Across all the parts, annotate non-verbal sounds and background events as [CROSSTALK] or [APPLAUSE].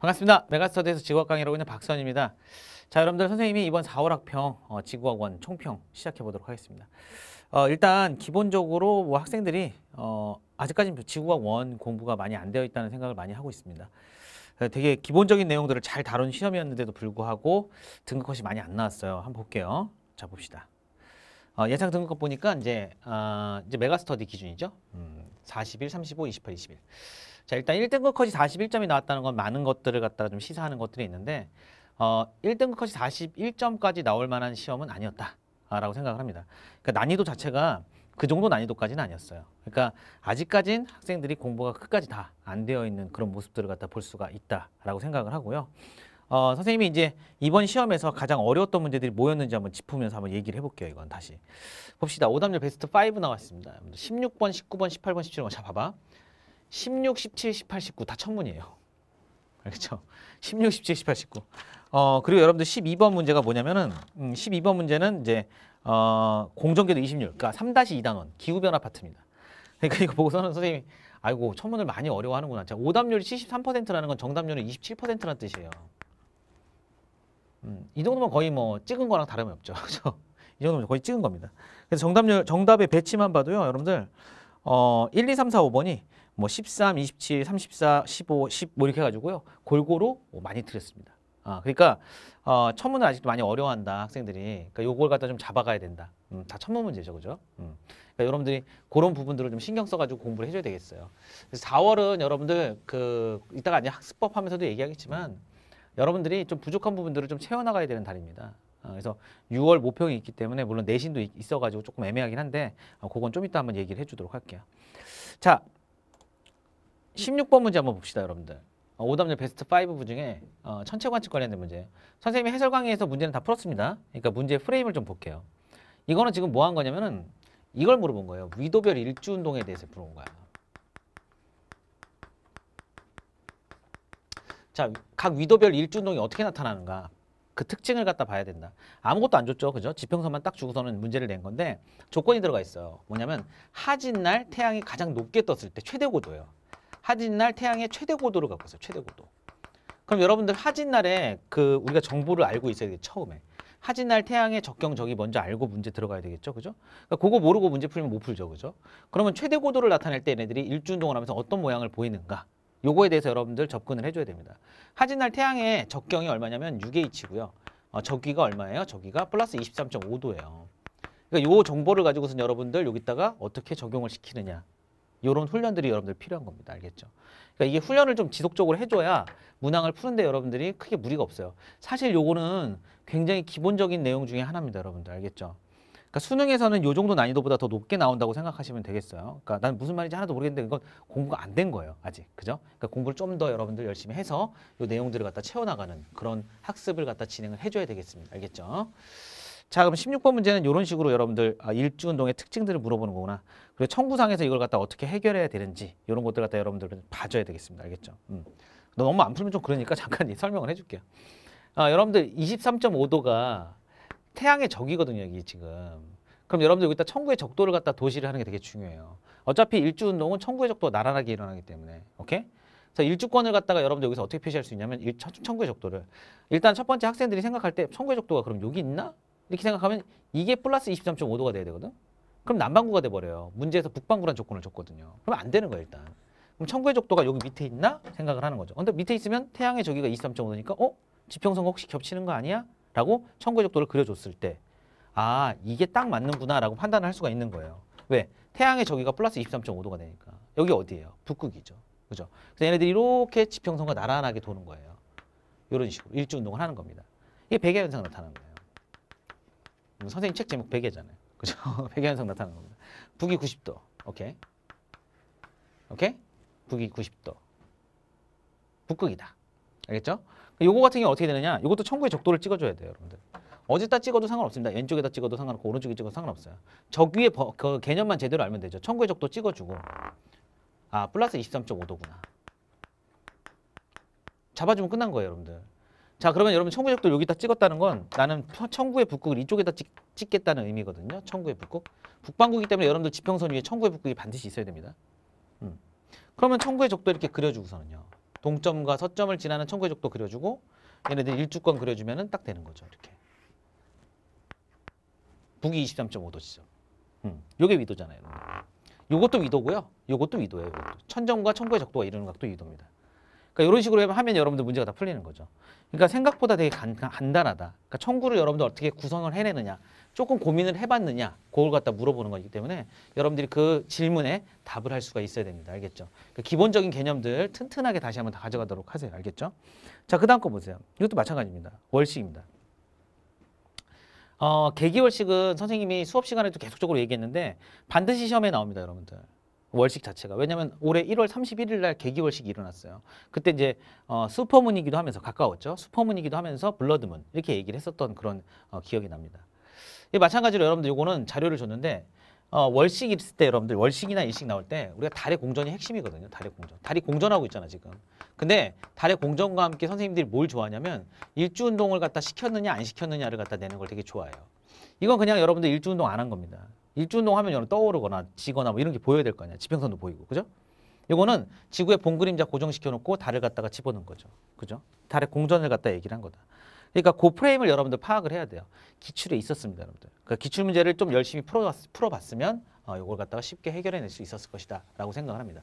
반갑습니다. 메가스터디에서 지구학 강의라고 있는 박선입니다. 자, 여러분들 선생님이 이번 4월 학평 어, 지구학원 총평 시작해 보도록 하겠습니다. 어, 일단 기본적으로 뭐 학생들이 어, 아직까지는 지구학원 뭐 공부가 많이 안 되어 있다는 생각을 많이 하고 있습니다. 어, 되게 기본적인 내용들을 잘 다룬 시험이었는데도 불구하고 등급컷이 많이 안 나왔어요. 한번 볼게요. 자, 봅시다. 어, 예상 등급 컷 보니까 이제, 어, 이제 메가스터디 기준이죠. 음, 41, 35, 28, 21. 자 일단 1등급 컷이 41점이 나왔다는 건 많은 것들을 갖다가 좀 시사하는 것들이 있는데 어 1등급 컷이 41점까지 나올 만한 시험은 아니었다라고 아, 생각을 합니다. 그러니까 난이도 자체가 그 정도 난이도까지는 아니었어요. 그러니까 아직까진 학생들이 공부가 끝까지 다 안 되어 있는 그런 모습들을 갖다 볼 수가 있다라고 생각을 하고요. 어, 선생님이 이제 이번 시험에서 가장 어려웠던 문제들이 뭐였는지 한번 짚으면서 한번 얘기를 해볼게요. 이건 다시. 봅시다. 오답률 베스트 5 나왔습니다. 16번, 19번, 18번, 17번. 자, 봐봐. 16, 17, 18, 19 다 천문이에요. 알겠죠? 16, 17, 18, 19. 어, 그리고 여러분들 12번 문제가 뭐냐면은 음, 12번 문제는 이제 어, 공정계도 26, 그러니까 3-2단원 기후변화 파트입니다. 그러니까 이거 보고서는 선생님이 아이고 천문을 많이 어려워하는구나. 자, 오답률이 73%라는 건정답률이 27%라는 뜻이에요. 음, 이 정도면 거의 뭐 찍은 거랑 다름이 없죠. [LAUGHS] 이 정도면 거의 찍은 겁니다. 그래서 정답률, 정답의 배치만 봐도요, 여러분들, 어, 1, 2, 3, 4, 5번이 뭐 13, 27, 34, 15, 10뭐 이렇게 해가지고요. 골고루 뭐 많이 들였습니다. 아, 그러니까 어, 천문은 아직도 많이 어려워한다 학생들이. 그러니까 요걸 갖다 좀 잡아가야 된다. 음, 다 천문 문제죠, 그죠? 음. 그러니까 여러분들이 그런 부분들을 좀 신경 써가지고 공부를 해줘야 되겠어요. 그래서 4월은 여러분들 그 이따가 이제 학습법 하면서도 얘기하겠지만 여러분들이 좀 부족한 부분들을 좀 채워나가야 되는 달입니다. 어, 그래서 6월 모평이 있기 때문에 물론 내신도 있어가지고 조금 애매하긴 한데 어, 그건 좀 이따 한번 얘기를 해주도록 할게요. 자. 16번 문제 한번 봅시다, 여러분들. 어, 오답률 베스트 5 중에 어, 천체 관측 관련된 문제. 선생님이 해설 강의에서 문제는 다 풀었습니다. 그러니까 문제 프레임을 좀 볼게요. 이거는 지금 뭐 한 거냐면은 이걸 물어본 거예요. 위도별 일주 운동에 대해서 물어본 거야. 자, 각 위도별 일주 운동이 어떻게 나타나는가? 그 특징을 갖다 봐야 된다. 아무것도 안 줬죠. 그죠? 지평선만 딱 주고서는 문제를 낸 건데 조건이 들어가 있어요. 뭐냐면 하진 날 태양이 가장 높게 떴을 때 최대 고도예요. 하진날 태양의 최대 고도를 갖고 있어요. 최대 고도. 그럼 여러분들 하진날에 그 우리가 정보를 알고 있어야 돼 처음에. 하진날 태양의 적경적이 먼저 알고 문제 들어가야 되겠죠. 그죠? 그러니까 그거 모르고 문제 풀면 못 풀죠. 그죠? 그러면 최대 고도를 나타낼 때 얘네들이 일주 운동을 하면서 어떤 모양을 보이는가? 요거에 대해서 여러분들 접근을 해줘야 됩니다. 하진날 태양의 적경이 얼마냐면 6H고요. 어, 저기가 얼마예요? 저기가 플러스 23.5도예요. 그러니까 요 정보를 가지고선 여러분들 여기다가 어떻게 적용을 시키느냐 이런 훈련들이 여러분들 필요한 겁니다. 알겠죠? 그러니까 이게 훈련을 좀 지속적으로 해줘야 문항을 푸는데 여러분들이 크게 무리가 없어요. 사실 요거는 굉장히 기본적인 내용 중에 하나입니다. 여러분들 알겠죠? 그러니까 수능에서는 요 정도 난이도보다 더 높게 나온다고 생각하시면 되겠어요. 그러니까 난 무슨 말인지 하나도 모르겠는데 그건 공부가 안 된 거예요. 아직. 그죠? 그러니까 공부를 좀 더 여러분들 열심히 해서 요 내용들을 갖다 채워나가는 그런 학습을 갖다 진행을 해줘야 되겠습니다. 알겠죠? 자 그럼 16번 문제는 이런 식으로 여러분들 아, 일주운동의 특징들을 물어보는 거구나. 그리고 청구상에서 이걸 갖다 어떻게 해결해야 되는지 이런 것들 갖다 여러분들은 봐줘야 되겠습니다. 알겠죠? 음. 너무안 풀면 좀 그러니까 잠깐 설명을 해줄게요. 아, 여러분들 23.5도가 태양의 적이거든요. 여기 지금. 그럼 여러분들 여기다 청구의 적도를 갖다 도시를 하는 게 되게 중요해요. 어차피 일주운동은 청구의 적도가 나란하게 일어나기 때문에. 오케이? 그래서 일주권을 갖다가 여러분들 여기서 어떻게 표시할 수 있냐면 일, 청구의 적도를 일단 첫 번째 학생들이 생각할 때 청구의 적도가 그럼 여기 있나? 이렇게 생각하면 이게 플러스 23.5도가 돼야 되거든. 그럼 남반구가 돼버려요. 문제에서 북반구란 조건을 줬거든요. 그럼 안 되는 거예요, 일단. 그럼 청구의 적도가 여기 밑에 있나 생각을 하는 거죠. 근데 밑에 있으면 태양의 저기가 23.5도니까 어? 지평선 과 혹시 겹치는 거 아니야? 라고 청구의 적도를 그려줬을 때 아, 이게 딱 맞는구나 라고 판단을 할 수가 있는 거예요. 왜? 태양의 저기가 플러스 23.5도가 되니까. 여기 어디예요? 북극이죠. 그죠? 그래서 얘네들이 이렇게 지평선과 나란하게 도는 거예요. 이런 식으로 일주 운동을 하는 겁니다. 이게 백야 현상 나타나는 거예요. 선생님 책 제목 베개잖아요. 그죠? [LAUGHS] 베개 현상 나타나는 겁니다. 북위 90도. 오케이. 오케이? 북위 90도. 북극이다. 알겠죠? 그러니까 요거 같은 경우 어떻게 되느냐? 이것도 천구의 적도를 찍어줘야 돼요, 여러분들. 어디다 찍어도 상관없습니다. 왼쪽에다 찍어도 상관없고 오른쪽에 찍어도 상관없어요. 적 위에 버, 그 개념만 제대로 알면 되죠. 천구의 적도 찍어주고 아 플러스 23.5도구나. 잡아주면 끝난 거예요, 여러분들. 자 그러면 여러분 청구적도 여기다 찍었다는 건 나는 청구의 북극을 이쪽에다 찍, 찍겠다는 의미거든요. 청구의 북극. 북방구기 때문에 여러분들 지평선 위에 청구의 북극이 반드시 있어야 됩니다. 음. 그러면 청구의 적도 이렇게 그려주고서는요. 동점과 서점을 지나는 청구의 적도 그려주고 얘네들 일주권 그려주면 딱 되는 거죠. 이렇게. 북이 23.5도 지점. 음. 요게 위도잖아요. 요것도 위도고요. 요것도 위도예요. 요것도. 천정과 청구의 적도가 이루는 각도 위도입니다. 그러니까 이런 식으로 하면 여러분들 문제가 다 풀리는 거죠. 그러니까 생각보다 되게 간, 단하다 그러니까 청구를 여러분들 어떻게 구성을 해내느냐, 조금 고민을 해봤느냐, 그걸 갖다 물어보는 거기 때문에 여러분들이 그 질문에 답을 할 수가 있어야 됩니다. 알겠죠? 그러니까 기본적인 개념들 튼튼하게 다시 한번 다 가져가도록 하세요. 알겠죠? 자, 그 다음 거 보세요. 이것도 마찬가지입니다. 월식입니다. 어, 개기월식은 선생님이 수업 시간에도 계속적으로 얘기했는데 반드시 시험에 나옵니다, 여러분들. 월식 자체가 왜냐면 올해 1월 31일 날 개기월식이 일어났어요. 그때 이제 어, 슈퍼문이기도 하면서 가까웠죠. 슈퍼문이기도 하면서 블러드문 이렇게 얘기를 했었던 그런 어, 기억이 납니다. 예, 마찬가지로 여러분들 이거는 자료를 줬는데 어, 월식 있을 때 여러분들 월식이나 일식 나올 때 우리가 달의 공전이 핵심이거든요. 달의 공전. 달이 공전하고 있잖아 지금. 근데 달의 공전과 함께 선생님들이 뭘 좋아하냐면 일주 운동을 갖다 시켰느냐 안 시켰느냐를 갖다 내는 걸 되게 좋아해요. 이건 그냥 여러분들 일주 운동 안 한 겁니다. 일주운동 화면이 떠오르거나 지거나 뭐 이런 게 보여야 될 거 아니야. 지평선도 보이고. 그죠? 이거는 지구의 본 그림자 고정시켜 놓고 달을 갖다가 집어넣은 거죠. 그죠? 달의 공전을 갖다 얘기를 한 거다. 그러니까 그 프레임을 여러분들 파악을 해야 돼요. 기출에 있었습니다, 여러분들. 그러니까 기출 문제를 좀 열심히 풀어봤, 으면 어, 이걸 갖다가 쉽게 해결해낼 수 있었을 것이다라고 생각을 합니다.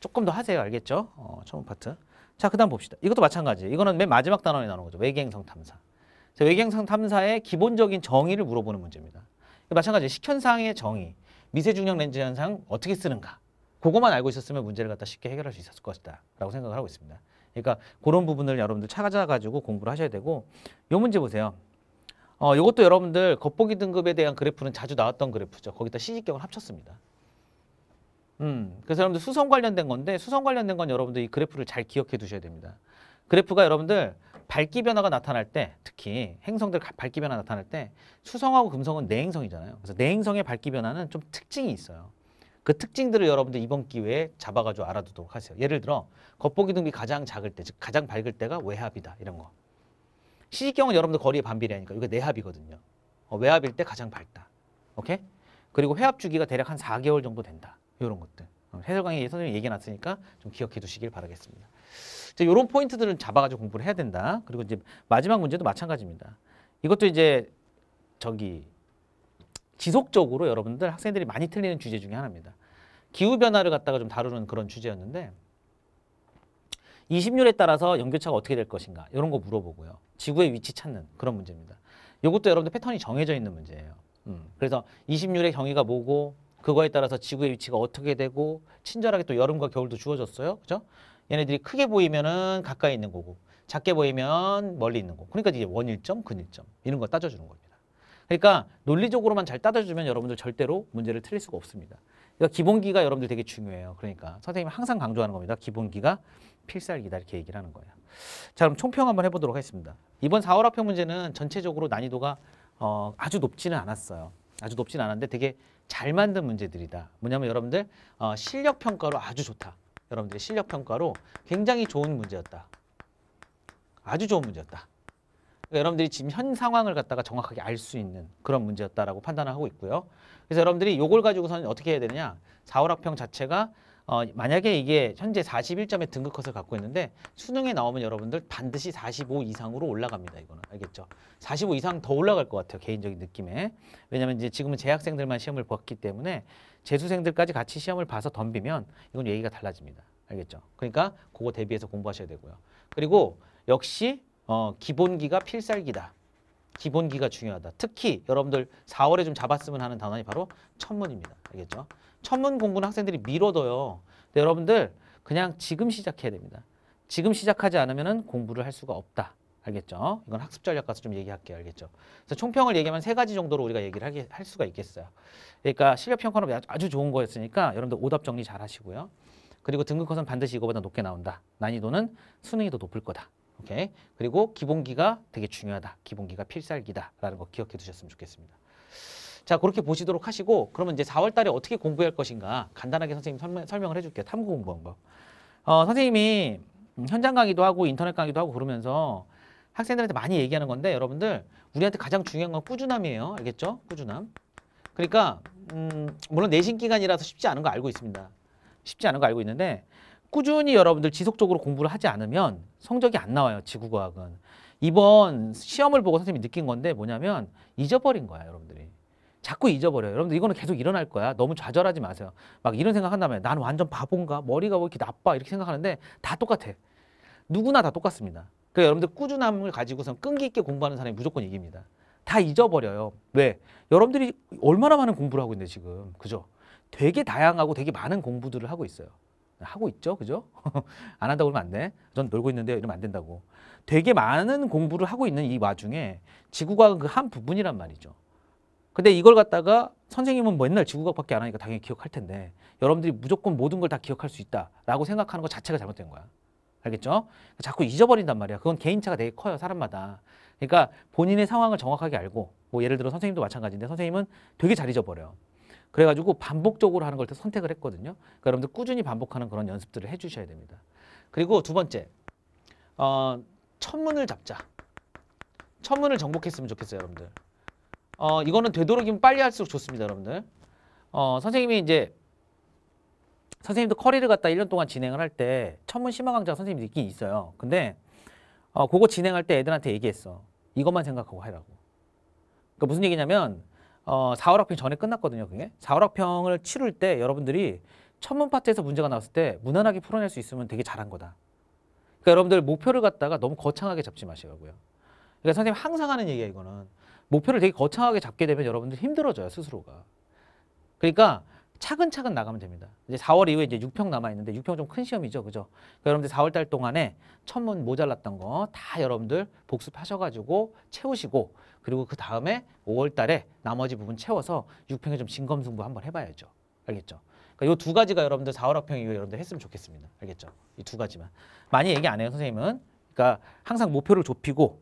조금 더 하세요, 알겠죠? 어, 처음 파트. 자, 그다음 봅시다. 이것도 마찬가지. 이거는 맨 마지막 단원에 나오는 거죠. 외계행성 탐사. 외계행성 탐사의 기본적인 정의를 물어보는 문제입니다. 마찬가지 식현상의 정의, 미세중력 렌즈 현상 어떻게 쓰는가 그것만 알고 있었으면 문제를 갖다 쉽게 해결할 수 있었을 것이다 라고 생각을 하고 있습니다. 그러니까 그런 부분을 여러분들 찾아가지고 공부를 하셔야 되고 요 문제 보세요. 어, 이것도 여러분들 겉보기 등급에 대한 그래프는 자주 나왔던 그래프죠. 거기다 시직경을 합쳤습니다. 음, 그래서 여러분들 수성 관련된 건데 수성 관련된 건 여러분들 이 그래프를 잘 기억해 두셔야 됩니다. 그래프가 여러분들 밝기 변화가 나타날 때 특히 행성들 밝기 변화 나타날 때 수성하고 금성은 내행성이잖아요. 그래서 내행성의 밝기 변화는 좀 특징이 있어요. 그 특징들을 여러분들 이번 기회에 잡아가지고 알아두도록 하세요. 예를 들어 겉보기 등비 가장 작을 때, 즉 가장 밝을 때가 외합이다 이런 거. 시직경은 여러분들 거리의 반비례하니까 이거 내합이거든요. 어, 외합일 때 가장 밝다. 오케이? 그리고 회합 주기가 대략 한 4개월 정도 된다. 이런 것들. 어, 해설강의 선생님이 얘기 났으니까 좀 기억해 두시길 바라겠습니다. 이제 이런 포인트들은 잡아가지고 공부를 해야 된다. 그리고 이제 마지막 문제도 마찬가지입니다. 이것도 이제 저기 지속적으로 여러분들 학생들이 많이 틀리는 주제 중에 하나입니다. 기후 변화를 갖다가 좀 다루는 그런 주제였는데 이십률에 따라서 연교차가 어떻게 될 것인가 이런 거 물어보고요. 지구의 위치 찾는 그런 문제입니다. 이것도 여러분들 패턴이 정해져 있는 문제예요. 음. 그래서 이십률의 경위가 뭐고 그거에 따라서 지구의 위치가 어떻게 되고 친절하게 또 여름과 겨울도 주어졌어요. 그죠? 얘네들이 크게 보이면은 가까이 있는 거고 작게 보이면 멀리 있는 거. 그러니까 이제 원일점, 근일점 이런 거 따져주는 겁니다. 그러니까 논리적으로만 잘 따져주면 여러분들 절대로 문제를 틀릴 수가 없습니다. 그러니까 기본기가 여러분들 되게 중요해요. 그러니까 선생님이 항상 강조하는 겁니다. 기본기가 필살기다 이렇게 얘기를 하는 거예요. 자 그럼 총평 한번 해보도록 하겠습니다. 이번 4월 학평 문제는 전체적으로 난이도가 어, 아주 높지는 않았어요. 아주 높지는 않았는데 되게 잘 만든 문제들이다. 뭐냐면 여러분들 어, 실력 평가로 아주 좋다. 여러분들 의 실력 평가로 굉장히 좋은 문제였다. 아주 좋은 문제였다. 그러니까 여러분들이 지금 현 상황을 갖다가 정확하게 알 수 있는 그런 문제였다라고 판단을 하고 있고요. 그래서 여러분들이 이걸 가지고서는 어떻게 해야 되느냐? 자월학평 자체가 어, 만약에 이게 현재 41점의 등급컷을 갖고 있는데 수능에 나오면 여러분들 반드시 45 이상으로 올라갑니다. 이거는 알겠죠? 45 이상 더 올라갈 것 같아요. 개인적인 느낌에. 왜냐면 이제 지금은 재학생들만 시험을 봤기 때문에 재수생들까지 같이 시험을 봐서 덤비면 이건 얘기가 달라집니다. 알겠죠? 그러니까 그거 대비해서 공부하셔야 되고요. 그리고 역시 어, 기본기가 필살기다. 기본기가 중요하다. 특히 여러분들 4월에 좀 잡았으면 하는 단원이 바로 천문입니다. 알겠죠? 천문 공부는 학생들이 미뤄둬요. 근데 여러분들 그냥 지금 시작해야 됩니다. 지금 시작하지 않으면 공부를 할 수가 없다. 알겠죠? 이건 학습 전략 가서 좀 얘기할게요. 알겠죠? 그래서 총평을 얘기하면 세 가지 정도로 우리가 얘기를 하게, 할 수가 있겠어요. 그러니까 실력 평가는 아주 좋은 거였으니까 여러분들 오답 정리 잘 하시고요. 그리고 등급컷은 반드시 이거보다 높게 나온다. 난이도는 수능이 더 높을 거다. 오케이? 그리고 기본기가 되게 중요하다. 기본기가 필살기다라는 거 기억해 두셨으면 좋겠습니다. 자 그렇게 보시도록 하시고 그러면 이제 4월 달에 어떻게 공부할 것인가 간단하게 선생님 설명, 설명을 해줄게요. 탐구 공부한 거. 어, 선생님이 현장 강의도 하고 인터넷 강의도 하고 그러면서 학생들한테 많이 얘기하는 건데 여러분들 우리한테 가장 중요한 건 꾸준함이에요. 알겠죠? 꾸준함. 그러니까 음, 물론 내신 기간이라서 쉽지 않은 거 알고 있습니다. 쉽지 않은 거 알고 있는데 꾸준히 여러분들 지속적으로 공부를 하지 않으면 성적이 안 나와요. 지구과학은. 이번 시험을 보고 선생님이 느낀 건데 뭐냐면 잊어버린 거야 여러분들이. 자꾸 잊어버려요. 여러분들 이거는 계속 일어날 거야. 너무 좌절하지 마세요. 막 이런 생각한다면 난 완전 바본가? 머리가 왜 이렇게 나빠? 이렇게 생각하는데 다 똑같아. 누구나 다 똑같습니다. 그러니까 여러분들 꾸준함을 가지고선 끈기 있게 공부하는 사람이 무조건 이깁니다. 다 잊어버려요. 왜? 여러분들이 얼마나 많은 공부를 하고 있는데 지금. 그죠? 되게 다양하고 되게 많은 공부들을 하고 있어요. 하고 있죠. 그죠? [LAUGHS] 안 한다고 그러면 안 돼. 전 놀고 있는데 이러면 안 된다고. 되게 많은 공부를 하고 있는 이 와중에 지구과학 은그 한 부분이란 말이죠. 근데 이걸 갖다가 선생님은 맨날 뭐 지구과학밖에 안 하니까 당연히 기억할 텐데 여러분들이 무조건 모든 걸 다 기억할 수 있다라고 생각하는 것 자체가 잘못된 거야. 알겠죠? 자꾸 잊어버린단 말이야. 그건 개인차가 되게 커요, 사람마다. 그러니까 본인의 상황을 정확하게 알고 뭐 예를 들어 선생님도 마찬가지인데 선생님은 되게 잘 잊어버려요. 그래가지고 반복적으로 하는 걸 선택을 했거든요. 그러니까 여러분들 꾸준히 반복하는 그런 연습들을 해주셔야 됩니다. 그리고 두 번째, 어, 천문을 잡자. 천문을 정복했으면 좋겠어요, 여러분들. 어, 이거는 되도록이면 빨리 할수록 좋습니다, 여러분들. 어, 선생님이 이제 선생님도 커리를 갖다 1년 동안 진행을 할 때 천문 심화 강좌 선생님도 있긴 있어요. 근데 어, 그거 진행할 때 애들한테 얘기했어. 이것만 생각하고 하라고. 그러니까 무슨 얘기냐면 어, 4월 학평 전에 끝났거든요, 그게. 4월 학평을 치를 때 여러분들이 천문 파트에서 문제가 나왔을 때 무난하게 풀어낼 수 있으면 되게 잘한 거다. 그러니까 여러분들 목표를 갖다가 너무 거창하게 잡지 마시라고요. 그러니까 선생님 항상 하는 얘기야, 이거는. 목표를 되게 거창하게 잡게 되면 여러분들 힘들어져요 스스로가. 그러니까 차근차근 나가면 됩니다. 이제 4월 이후에 이제 6평 남아 있는데 6평 좀 큰 시험이죠, 그죠? 그러니까 여러분들 4월 달 동안에 천문 모자랐던 거 다 여러분들 복습하셔가지고 채우시고 그리고 그 다음에 5월 달에 나머지 부분 채워서 6평에 좀 진검승부 한번 해봐야죠, 알겠죠? 그러니까 이두 가지가 여러분들 4월 학평 이후에 여러분들 했으면 좋겠습니다, 알겠죠? 이 두 가지만 많이 얘기 안 해요, 선생님은. 그러니까 항상 목표를 좁히고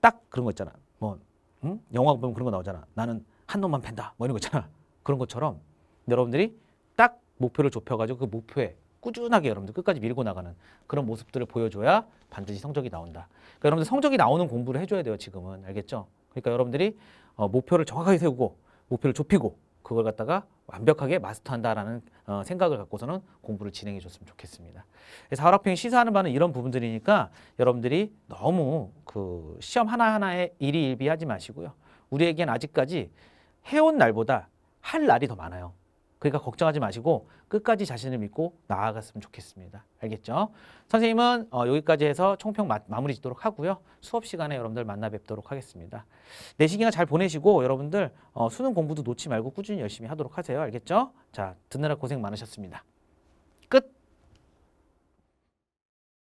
딱 그런 거 있잖아. 뭐 응? 영화 보면 그런 거 나오잖아. 나는 한 놈만 팬다. 뭐 이런 거 있잖아. [LAUGHS] 그런 것처럼 여러분들이 딱 목표를 좁혀가지고 그 목표에 꾸준하게 여러분들 끝까지 밀고 나가는 그런 모습들을 보여줘야 반드시 성적이 나온다. 그러니까 여러분들 성적이 나오는 공부를 해줘야 돼요. 지금은 알겠죠? 그러니까 여러분들이 어, 목표를 정확하게 세우고 목표를 좁히고 그걸 갖다가 완벽하게 마스터한다라는 어, 생각을 갖고서는 공부를 진행해 줬으면 좋겠습니다. 그래서 평이 시사하는 바는 이런 부분들이니까 여러분들이 너무 그 시험 하나하나에 일희일비하지 마시고요. 우리에겐 아직까지 해온 날보다 할 날이 더 많아요. 그러니까 걱정하지 마시고 끝까지 자신을 믿고 나아갔으면 좋겠습니다. 알겠죠? 선생님은 어, 여기까지 해서 총평 마, 무리 짓도록 하고요. 수업 시간에 여러분들 만나 뵙도록 하겠습니다. 내시기나 잘 보내시고 여러분들 어, 수능 공부도 놓지 말고 꾸준히 열심히 하도록 하세요. 알겠죠? 자, 듣느라 고생 많으셨습니다.